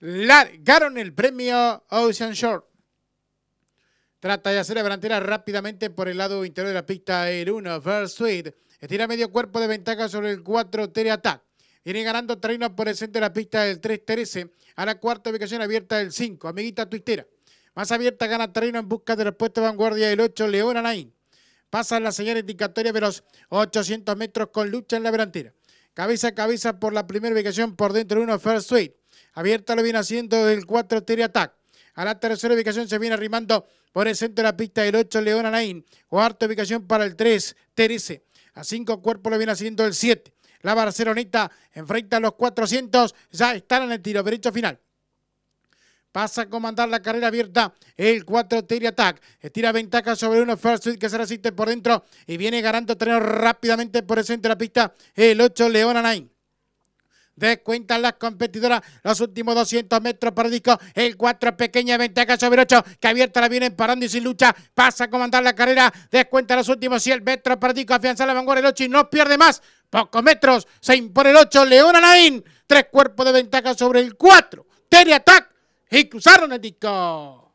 largaron el premio Ocean Shore. Trata de hacer la delantera rápidamente por el lado interior de la pista el 1, First Suite. Estira medio cuerpo de ventaja sobre el 4 Tere Attack. Viene ganando terreno por el centro de la pista del 3-13 a la cuarta ubicación abierta del 5, Amiguita Twistera. Más abierta gana terreno en busca de la de vanguardia del 8, Leona Nine. Pasa la señal indicatoria de los 800 metros con lucha en la verantera. Cabeza a cabeza por la primera ubicación por dentro del 1, First Suite. Abierta lo viene haciendo el 4 Terry Attack. A la tercera ubicación se viene arrimando por el centro de la pista el 8 Leona Nain. Cuarta ubicación para el 3 Terese. A cinco cuerpos lo viene haciendo el 7. La Barceloneta enfrenta a los 400. Ya están en el tiro derecho final. Pasa a comandar la carrera abierta el 4 Terry Attack. Estira ventaja sobre uno First que se resiste por dentro y viene ganando terreno rápidamente por el centro de la pista el 8 Leona Nain. Descuentan las competidoras los últimos 200 metros por disco. El 4 pequeña ventaja sobre 8 que abierta la vienen parando y sin lucha. Pasa a comandar la carrera. Descuenta los últimos 100 metros por disco. Afianza la vanguardia el 8 y no pierde más. Pocos metros. Se impone el 8. Leona nain Tres cuerpos de ventaja sobre el 4. Tere Attack. Y cruzaron el disco.